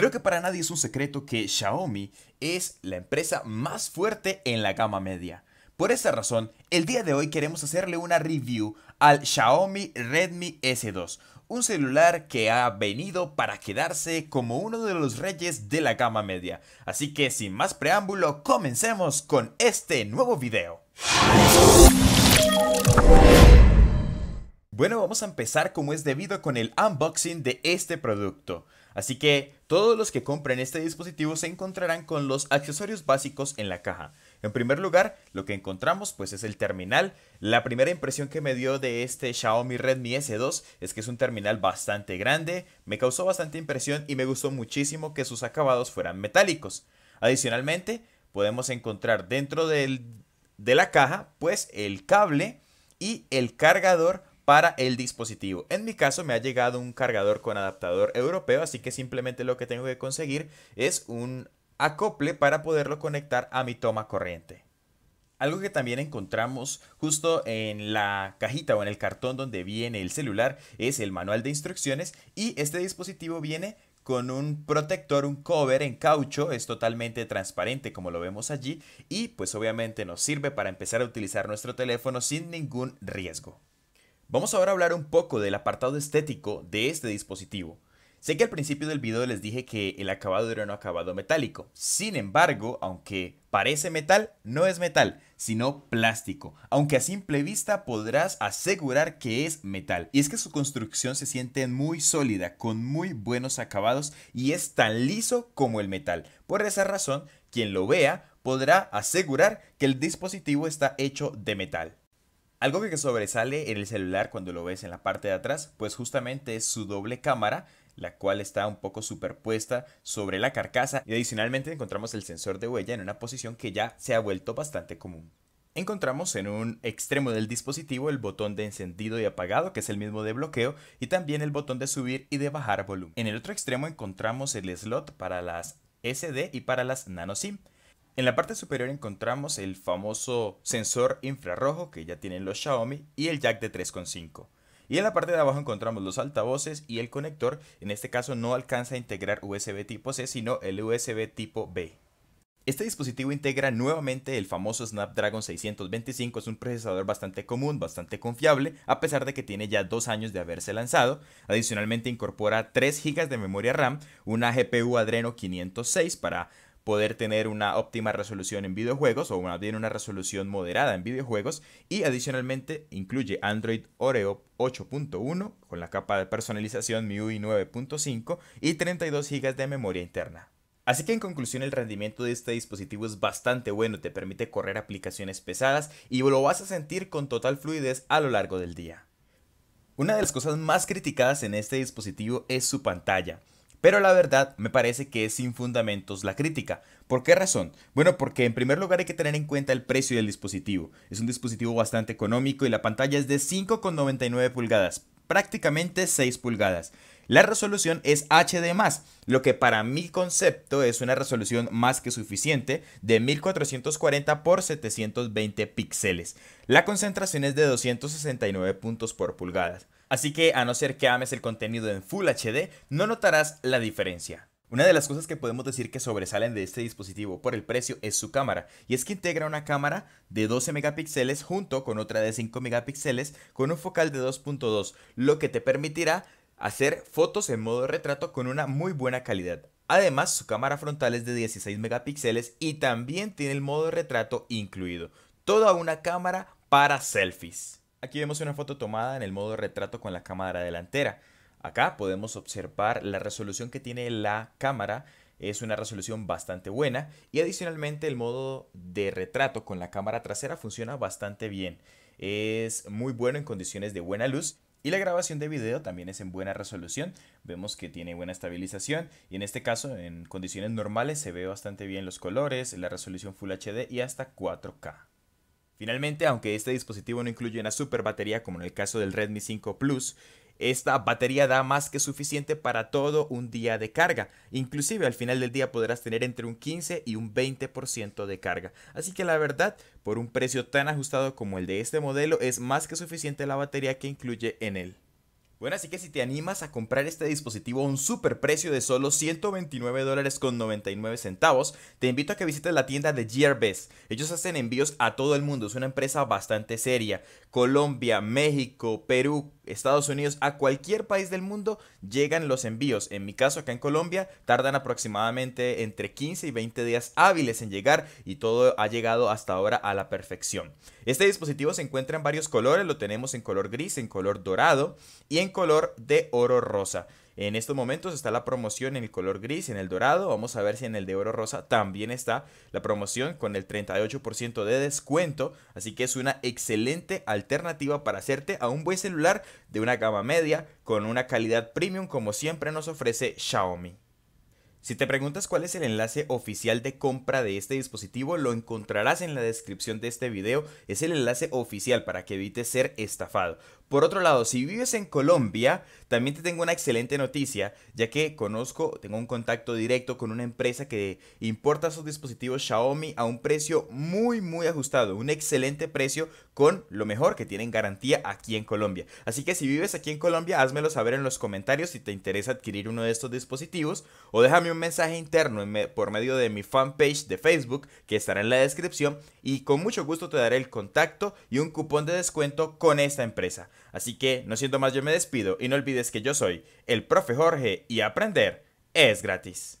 Creo que para nadie es un secreto que Xiaomi es la empresa más fuerte en la gama media. Por esa razón, el día de hoy queremos hacerle una review al Xiaomi Redmi S2, un celular que ha venido para quedarse como uno de los reyes de la gama media. Así que sin más preámbulo, comencemos con este nuevo video. Bueno, vamos a empezar como es debido con el unboxing de este producto. Así que todos los que compren este dispositivo se encontrarán con los accesorios básicos en la caja. En primer lugar, lo que encontramos pues es el terminal. La primera impresión que me dio de este Xiaomi Redmi S2 es que es un terminal bastante grande, me causó bastante impresión y me gustó muchísimo que sus acabados fueran metálicos. Adicionalmente, podemos encontrar dentro de la caja pues el cable y el cargador para el dispositivo. En mi caso me ha llegado un cargador con adaptador europeo, así que simplemente lo que tengo que conseguir es un acople para poderlo conectar a mi toma corriente. Algo que también encontramos justo en la cajita o en el cartón donde viene el celular es el manual de instrucciones y este dispositivo viene con un protector, un cover en caucho, es totalmente transparente como lo vemos allí y pues obviamente nos sirve para empezar a utilizar nuestro teléfono sin ningún riesgo. Vamos ahora a hablar un poco del apartado estético de este dispositivo. Sé que al principio del video les dije que el acabado era un acabado metálico, sin embargo, aunque parece metal, no es metal, sino plástico, aunque a simple vista podrás asegurar que es metal. Y es que su construcción se siente muy sólida, con muy buenos acabados y es tan liso como el metal. Por esa razón, quien lo vea podrá asegurar que el dispositivo está hecho de metal. Algo que sobresale en el celular cuando lo ves en la parte de atrás, pues justamente es su doble cámara, la cual está un poco superpuesta sobre la carcasa y adicionalmente encontramos el sensor de huella en una posición que ya se ha vuelto bastante común. Encontramos en un extremo del dispositivo el botón de encendido y apagado, que es el mismo de bloqueo, y también el botón de subir y de bajar volumen. En el otro extremo encontramos el slot para las SD y para las nano SIM. En la parte superior encontramos el famoso sensor infrarrojo que ya tienen los Xiaomi y el jack de 3.5. Y en la parte de abajo encontramos los altavoces y el conector, en este caso no alcanza a integrar USB tipo C sino el USB tipo B. Este dispositivo integra nuevamente el famoso Snapdragon 625, es un procesador bastante común, bastante confiable, a pesar de que tiene ya dos años de haberse lanzado. Adicionalmente incorpora 3 GB de memoria RAM, una GPU Adreno 506 para poder tener una óptima resolución en videojuegos o más bien una resolución moderada en videojuegos y adicionalmente incluye Android Oreo 8.1 con la capa de personalización MIUI 9.5 y 32 GB de memoria interna. Así que en conclusión el rendimiento de este dispositivo es bastante bueno, te permite correr aplicaciones pesadas y lo vas a sentir con total fluidez a lo largo del día. Una de las cosas más criticadas en este dispositivo es su pantalla. Pero la verdad me parece que es sin fundamentos la crítica. ¿Por qué razón? Bueno, porque en primer lugar hay que tener en cuenta el precio del dispositivo. Es un dispositivo bastante económico y la pantalla es de 5,99 pulgadas, prácticamente 6 pulgadas. La resolución es HD+, lo que para mi concepto es una resolución más que suficiente de 1440 x 720 píxeles. La concentración es de 269 puntos por pulgadas así que a no ser que ames el contenido en Full HD, no notarás la diferencia. Una de las cosas que podemos decir que sobresalen de este dispositivo por el precio es su cámara, y es que integra una cámara de 12 megapíxeles junto con otra de 5 megapíxeles con un focal de 2.2, lo que te permitirá hacer fotos en modo retrato con una muy buena calidad. Además, su cámara frontal es de 16 megapíxeles y también tiene el modo retrato incluido. Toda una cámara para selfies. Aquí vemos una foto tomada en el modo retrato con la cámara delantera. Acá podemos observar la resolución que tiene la cámara, es una resolución bastante buena y adicionalmente el modo de retrato con la cámara trasera funciona bastante bien. Es muy bueno en condiciones de buena luz y la grabación de video también es en buena resolución, vemos que tiene buena estabilización y en este caso en condiciones normales se ve bastante bien los colores, la resolución Full HD y hasta 4K. Finalmente, aunque este dispositivo no incluye una super batería como en el caso del Redmi 5 Plus, esta batería da más que suficiente para todo un día de carga. Inclusive al final del día podrás tener entre un 15 y un 20% de carga. Así que la verdad, por un precio tan ajustado como el de este modelo, es más que suficiente la batería que incluye en él. Bueno, así que si te animas a comprar este dispositivo a un super precio de solo 129 dólares con 99 centavos, te invito a que visites la tienda de Gearbest. Ellos hacen envíos a todo el mundo, es una empresa bastante seria. Colombia, México, Perú, Estados Unidos, a cualquier país del mundo llegan los envíos. En mi caso, acá en Colombia, tardan aproximadamente entre 15 y 20 días hábiles en llegar y todo ha llegado hasta ahora a la perfección. Este dispositivo se encuentra en varios colores, lo tenemos en color gris, en color dorado y en color de oro rosa. En estos momentos está la promoción en el color gris, en el dorado. Vamos a ver si en el de oro rosa también está la promoción con el 38% de descuento. Así que es una excelente alternativa para hacerte a un buen celular de una gama media con una calidad premium como siempre nos ofrece Xiaomi. Si te preguntas cuál es el enlace oficial de compra de este dispositivo, lo encontrarás en la descripción de este video. Es el enlace oficial para que evites ser estafado. Por otro lado, si vives en Colombia, también te tengo una excelente noticia, ya que conozco, tengo un contacto directo con una empresa que importa sus dispositivos Xiaomi a un precio muy, muy ajustado, un excelente precio con lo mejor que tienen garantía aquí en Colombia. Así que si vives aquí en Colombia, házmelo saber en los comentarios si te interesa adquirir uno de estos dispositivos o déjame un mensaje interno por medio de mi fanpage de Facebook, que estará en la descripción, y con mucho gusto te daré el contacto y un cupón de descuento con esta empresa. Así que, no siendo más, yo me despido y no olvides que yo soy el profe Jorge y aprender es gratis.